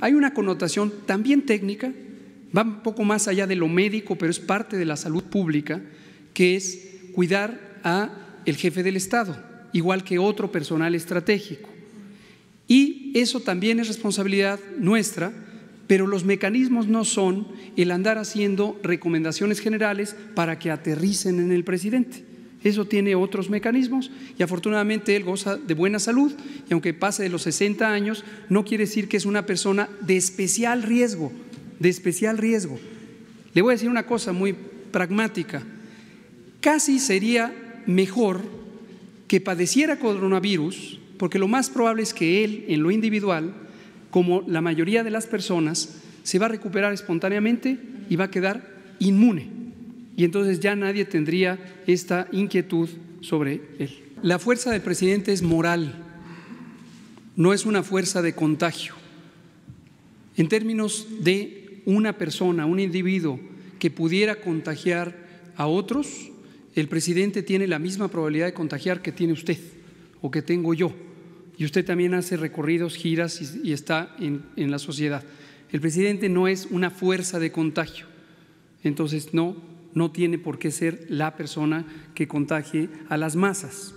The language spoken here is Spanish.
hay una connotación también técnica, va un poco más allá de lo médico, pero es parte de la salud pública, que es cuidar a el jefe del Estado, igual que otro personal estratégico. Y eso también es responsabilidad nuestra, pero los mecanismos no son el andar haciendo recomendaciones generales para que aterricen en el presidente. Eso tiene otros mecanismos y afortunadamente él goza de buena salud y aunque pase de los 60 años, no quiere decir que es una persona de especial riesgo, de especial riesgo. Le voy a decir una cosa muy pragmática. Casi sería mejor que padeciera coronavirus, porque lo más probable es que él, en lo individual, como la mayoría de las personas, se va a recuperar espontáneamente y va a quedar inmune y entonces ya nadie tendría esta inquietud sobre él. La fuerza del presidente es moral, no es una fuerza de contagio. En términos de una persona, un individuo que pudiera contagiar a otros, el presidente tiene la misma probabilidad de contagiar que tiene usted o que tengo yo. Y usted también hace recorridos, giras y, está en la sociedad. El presidente no es una fuerza de contagio. Entonces, no, no tiene por qué ser la persona que contagie a las masas.